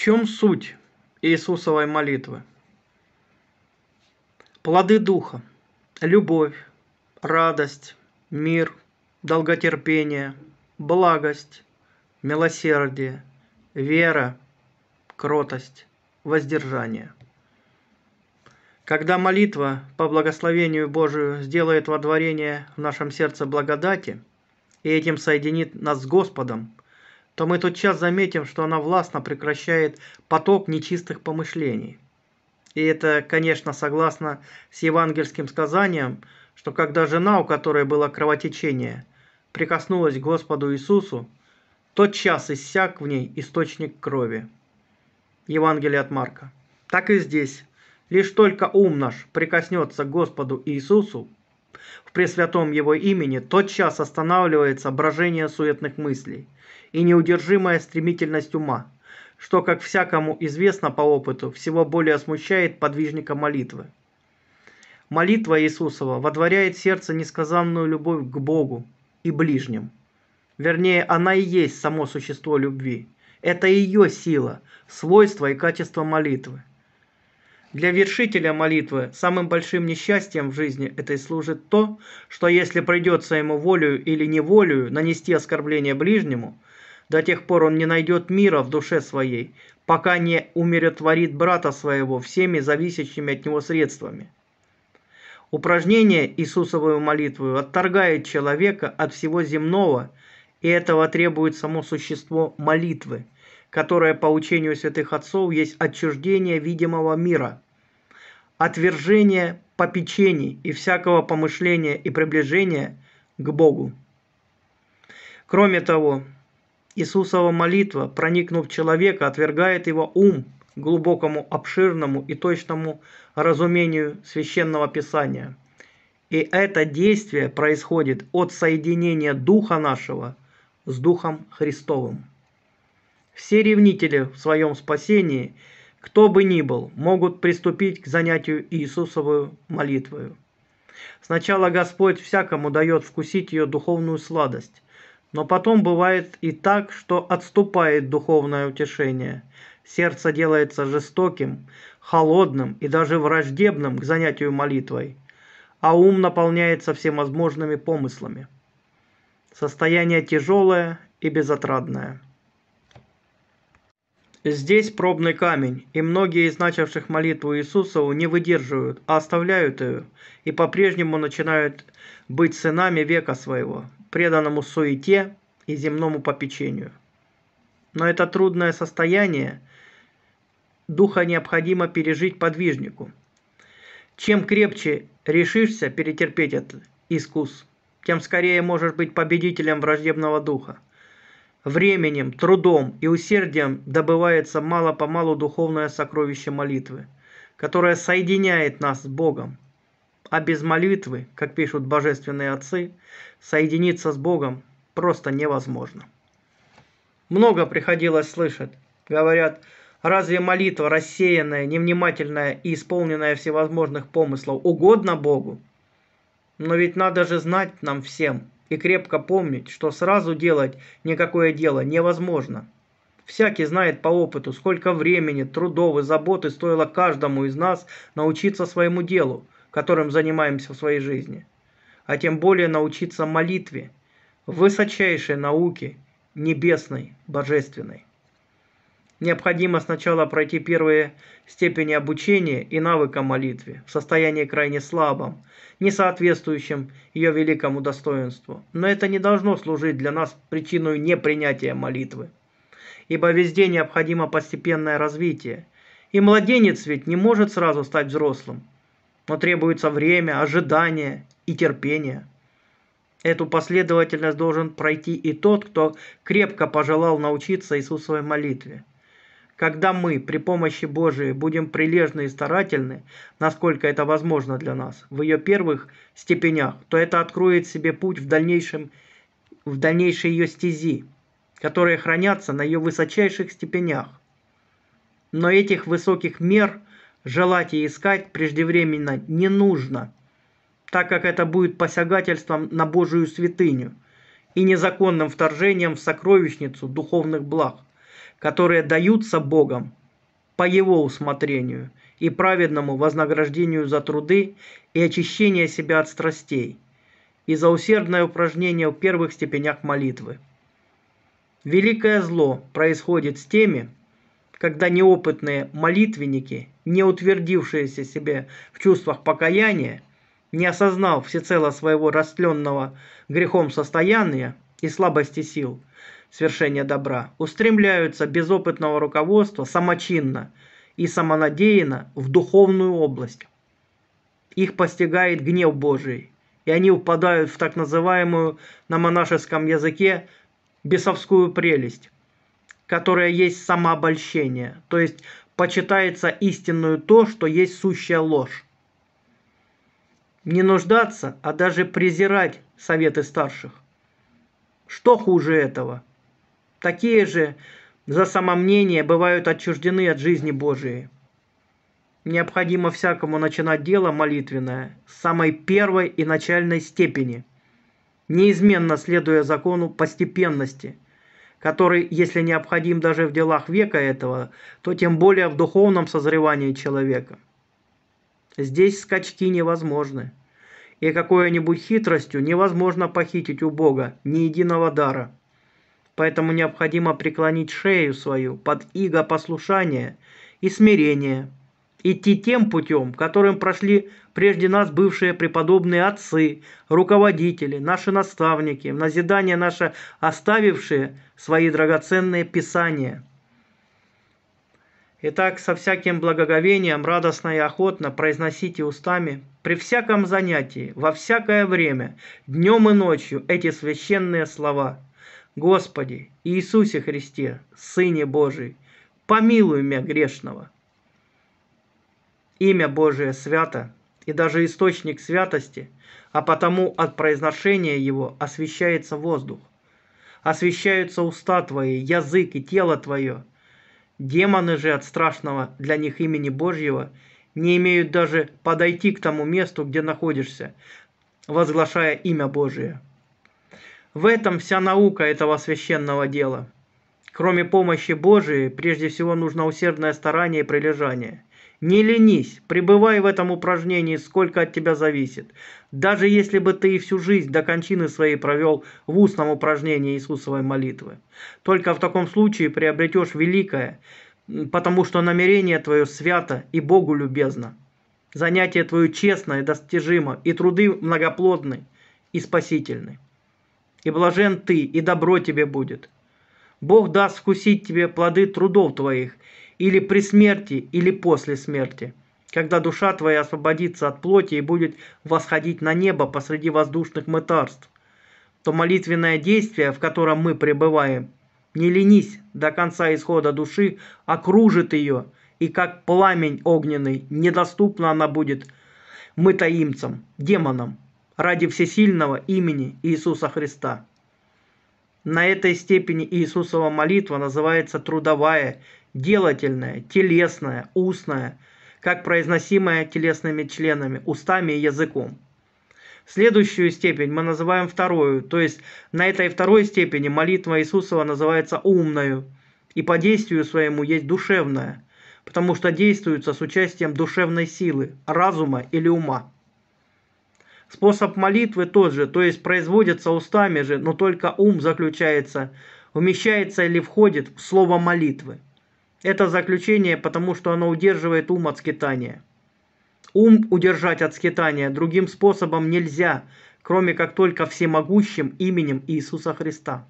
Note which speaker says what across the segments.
Speaker 1: чем суть Иисусовой молитвы? Плоды Духа, любовь, радость, мир, долготерпение, благость, милосердие, вера, кротость, воздержание. Когда молитва по благословению Божию сделает водворение в нашем сердце благодати и этим соединит нас с Господом – то мы тотчас заметим, что она властно прекращает поток нечистых помышлений. И это, конечно, согласно с евангельским сказанием, что когда жена, у которой было кровотечение, прикоснулась к Господу Иисусу, тот час иссяк в ней источник крови. Евангелие от Марка. Так и здесь. Лишь только ум наш прикоснется к Господу Иисусу, в пресвятом его имени тотчас останавливается брожение суетных мыслей и неудержимая стремительность ума, что, как всякому известно по опыту, всего более смущает подвижника молитвы. Молитва Иисусова водворяет сердце несказанную любовь к Богу и ближним. Вернее, она и есть само существо любви. Это ее сила, свойство и качество молитвы. Для вершителя молитвы самым большим несчастьем в жизни этой служит то, что если придется ему волею или неволею нанести оскорбление ближнему, до тех пор он не найдет мира в душе своей, пока не умиротворит брата своего всеми зависящими от него средствами. Упражнение Иисусовую молитву отторгает человека от всего земного, и этого требует само существо молитвы – которое по учению святых отцов есть отчуждение видимого мира, отвержение попечений и всякого помышления и приближения к Богу. Кроме того, Иисусова молитва, проникнув в человека, отвергает его ум глубокому, обширному и точному разумению священного писания. И это действие происходит от соединения Духа нашего с Духом Христовым. Все ревнители в своем спасении, кто бы ни был, могут приступить к занятию Иисусовую молитвою. Сначала Господь всякому дает вкусить ее духовную сладость, но потом бывает и так, что отступает духовное утешение. Сердце делается жестоким, холодным и даже враждебным к занятию молитвой, а ум наполняется всевозможными помыслами. Состояние тяжелое и безотрадное. Здесь пробный камень, и многие из начавших молитву Иисусову не выдерживают, а оставляют ее, и по-прежнему начинают быть сынами века своего, преданному суете и земному попечению. Но это трудное состояние духа необходимо пережить подвижнику. Чем крепче решишься перетерпеть этот искус, тем скорее можешь быть победителем враждебного духа. Временем, трудом и усердием добывается мало-помалу духовное сокровище молитвы, которое соединяет нас с Богом. А без молитвы, как пишут божественные отцы, соединиться с Богом просто невозможно. Много приходилось слышать. Говорят, разве молитва, рассеянная, невнимательная и исполненная всевозможных помыслов, угодна Богу? Но ведь надо же знать нам всем – и крепко помнить, что сразу делать никакое дело невозможно. Всякий знает по опыту, сколько времени, трудов и заботы стоило каждому из нас научиться своему делу, которым занимаемся в своей жизни. А тем более научиться молитве, высочайшей науке, небесной, божественной. Необходимо сначала пройти первые степени обучения и навыка молитвы в состоянии крайне слабом, не соответствующем ее великому достоинству. Но это не должно служить для нас причиной непринятия молитвы. Ибо везде необходимо постепенное развитие. И младенец ведь не может сразу стать взрослым, но требуется время, ожидание и терпение. Эту последовательность должен пройти и тот, кто крепко пожелал научиться Иисусовой молитве – когда мы при помощи Божией будем прилежны и старательны, насколько это возможно для нас, в ее первых степенях, то это откроет себе путь в, дальнейшем, в дальнейшей ее стези, которые хранятся на ее высочайших степенях. Но этих высоких мер желать и искать преждевременно не нужно, так как это будет посягательством на Божию святыню и незаконным вторжением в сокровищницу духовных благ – которые даются Богом по Его усмотрению и праведному вознаграждению за труды и очищение себя от страстей и за усердное упражнение в первых степенях молитвы. Великое зло происходит с теми, когда неопытные молитвенники, не утвердившиеся себе в чувствах покаяния, не осознав всецело своего растленного грехом состояния и слабости сил, свершения добра устремляются без опытного руководства самочинно и самонадеянно в духовную область. Их постигает гнев Божий, и они упадают в так называемую на монашеском языке бесовскую прелесть, которая есть самообольщение, то есть почитается истинную то, что есть сущая ложь. Не нуждаться, а даже презирать советы старших. Что хуже этого? Такие же за самомнение бывают отчуждены от жизни Божией. Необходимо всякому начинать дело молитвенное с самой первой и начальной степени, неизменно следуя закону постепенности, который, если необходим даже в делах века этого, то тем более в духовном созревании человека. Здесь скачки невозможны, и какой-нибудь хитростью невозможно похитить у Бога ни единого дара – Поэтому необходимо преклонить шею свою под иго послушания и смирения, идти тем путем, которым прошли прежде нас бывшие преподобные отцы, руководители, наши наставники, в назидание наше оставившие свои драгоценные писания. Итак, со всяким благоговением, радостно и охотно произносите устами при всяком занятии, во всякое время, днем и ночью эти священные слова – Господи Иисусе Христе, Сыне Божий, помилуй меня грешного. Имя Божие свято и даже источник святости, а потому от произношения его освещается воздух. Освещаются уста твои, язык и тело твое. Демоны же от страшного для них имени Божьего не имеют даже подойти к тому месту, где находишься, возглашая имя Божие. В этом вся наука этого священного дела. Кроме помощи Божией, прежде всего нужно усердное старание и прилежание. Не ленись, пребывай в этом упражнении, сколько от тебя зависит. Даже если бы ты и всю жизнь до кончины своей провел в устном упражнении Иисусовой молитвы. Только в таком случае приобретешь великое, потому что намерение твое свято и Богу любезно. Занятие твое честное, достижимо, и труды многоплодны и спасительны и блажен ты, и добро тебе будет. Бог даст вкусить тебе плоды трудов твоих, или при смерти, или после смерти, когда душа твоя освободится от плоти и будет восходить на небо посреди воздушных мытарств, то молитвенное действие, в котором мы пребываем, не ленись до конца исхода души, окружит ее, и как пламень огненный, недоступна она будет мытаимцам, демонам, ради всесильного имени Иисуса Христа. На этой степени Иисусова молитва называется трудовая, делательная, телесная, устная, как произносимая телесными членами, устами и языком. Следующую степень мы называем вторую, то есть на этой второй степени молитва Иисусова называется умною, и по действию своему есть душевная, потому что действуется с участием душевной силы, разума или ума. Способ молитвы тот же, то есть производится устами же, но только ум заключается, умещается или входит в слово молитвы. Это заключение, потому что оно удерживает ум от скитания. Ум удержать от скитания другим способом нельзя, кроме как только всемогущим именем Иисуса Христа.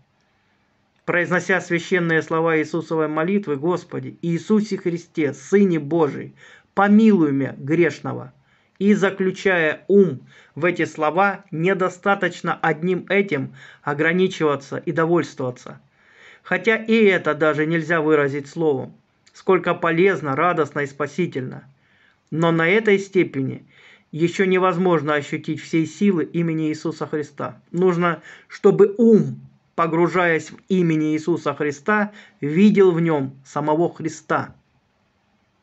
Speaker 1: Произнося священные слова Иисусовой молитвы, Господи, Иисусе Христе, Сыне Божий, помилуй меня грешного – и заключая ум в эти слова, недостаточно одним этим ограничиваться и довольствоваться. Хотя и это даже нельзя выразить словом, сколько полезно, радостно и спасительно. Но на этой степени еще невозможно ощутить всей силы имени Иисуса Христа. Нужно, чтобы ум, погружаясь в имени Иисуса Христа, видел в нем самого Христа.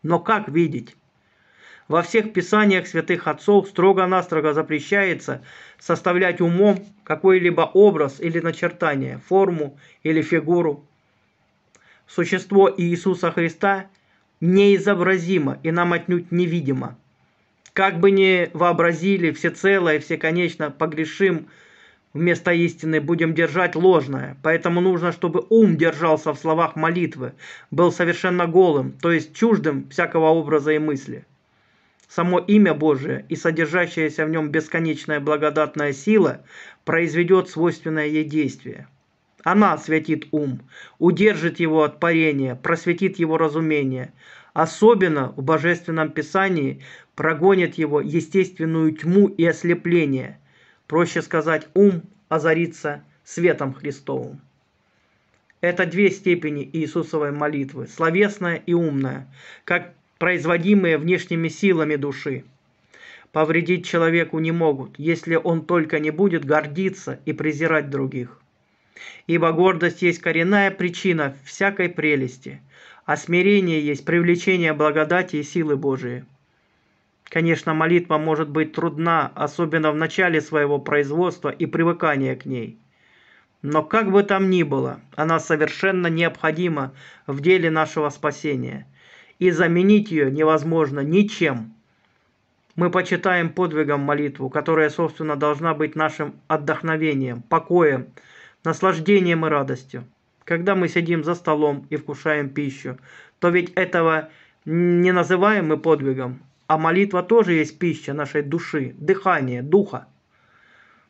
Speaker 1: Но как видеть? Во всех писаниях святых отцов строго-настрого запрещается составлять умом какой-либо образ или начертание, форму или фигуру. Существо Иисуса Христа неизобразимо и нам отнюдь невидимо. Как бы ни вообразили всецело и всеконечно погрешим, вместо истины будем держать ложное. Поэтому нужно, чтобы ум держался в словах молитвы, был совершенно голым, то есть чуждым всякого образа и мысли – само имя Божие и содержащаяся в нем бесконечная благодатная сила произведет свойственное ей действие. Она освятит ум, удержит его от парения, просветит его разумение. Особенно в Божественном Писании прогонит его естественную тьму и ослепление. Проще сказать, ум озарится светом Христовым. Это две степени Иисусовой молитвы, словесная и умная. Как производимые внешними силами души, повредить человеку не могут, если он только не будет гордиться и презирать других. Ибо гордость есть коренная причина всякой прелести, а смирение есть привлечение благодати и силы Божией. Конечно, молитва может быть трудна, особенно в начале своего производства и привыкания к ней. Но как бы там ни было, она совершенно необходима в деле нашего спасения – и заменить ее невозможно ничем. Мы почитаем подвигом молитву, которая, собственно, должна быть нашим отдохновением, покоем, наслаждением и радостью. Когда мы сидим за столом и вкушаем пищу, то ведь этого не называем мы подвигом, а молитва тоже есть пища нашей души, дыхания, духа.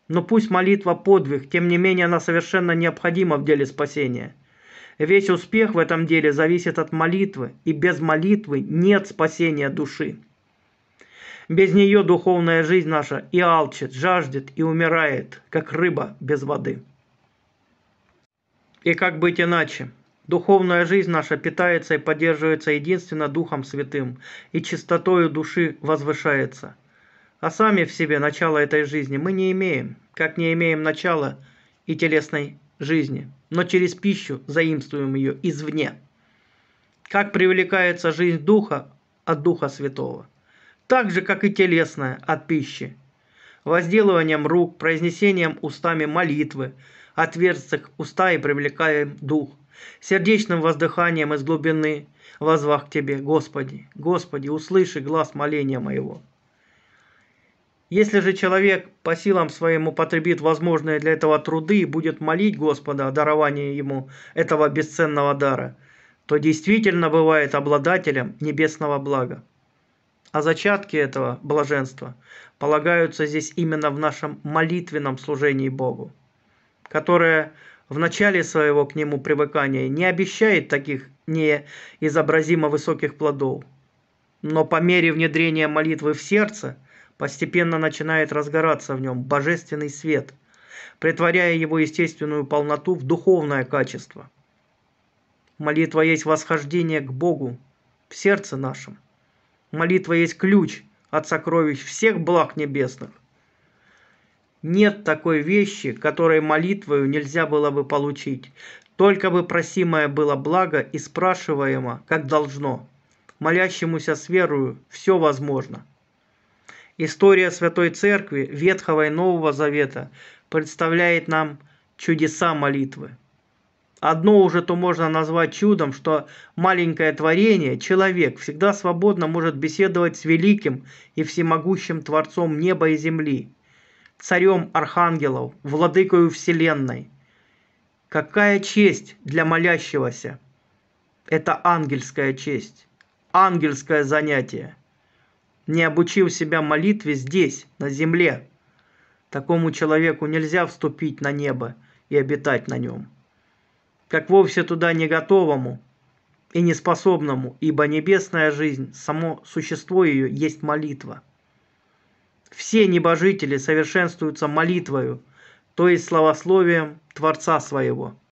Speaker 1: Но пусть молитва подвиг, тем не менее она совершенно необходима в деле спасения – Весь успех в этом деле зависит от молитвы, и без молитвы нет спасения души. Без нее духовная жизнь наша и алчит, жаждет и умирает, как рыба без воды. И как быть иначе? Духовная жизнь наша питается и поддерживается единственно Духом Святым, и чистотою души возвышается. А сами в себе начала этой жизни мы не имеем, как не имеем начала и телесной жизни, но через пищу заимствуем ее извне. Как привлекается жизнь Духа от Духа Святого, так же, как и телесная от пищи. Возделыванием рук, произнесением устами молитвы, от уста и привлекаем Дух, сердечным воздыханием из глубины, возвах к Тебе, Господи, Господи, услыши глаз моления моего. Если же человек по силам своим употребит возможные для этого труды и будет молить Господа о даровании ему этого бесценного дара, то действительно бывает обладателем небесного блага. А зачатки этого блаженства полагаются здесь именно в нашем молитвенном служении Богу, которое в начале своего к нему привыкания не обещает таких неизобразимо высоких плодов. Но по мере внедрения молитвы в сердце – Постепенно начинает разгораться в нем божественный свет, притворяя его естественную полноту в духовное качество. Молитва есть восхождение к Богу в сердце нашем. Молитва есть ключ от сокровищ всех благ небесных. Нет такой вещи, которой молитвою нельзя было бы получить, только бы просимое было благо и спрашиваемо, как должно. Молящемуся с верою все возможно – История Святой Церкви Ветхого и Нового Завета представляет нам чудеса молитвы. Одно уже то можно назвать чудом, что маленькое творение, человек, всегда свободно может беседовать с великим и всемогущим Творцом неба и земли, царем архангелов, владыкою вселенной. Какая честь для молящегося! Это ангельская честь, ангельское занятие не обучил себя молитве здесь, на земле. Такому человеку нельзя вступить на небо и обитать на нем, как вовсе туда не готовому и не способному, ибо небесная жизнь, само существо ее есть молитва. Все небожители совершенствуются молитвою, то есть словословием Творца своего –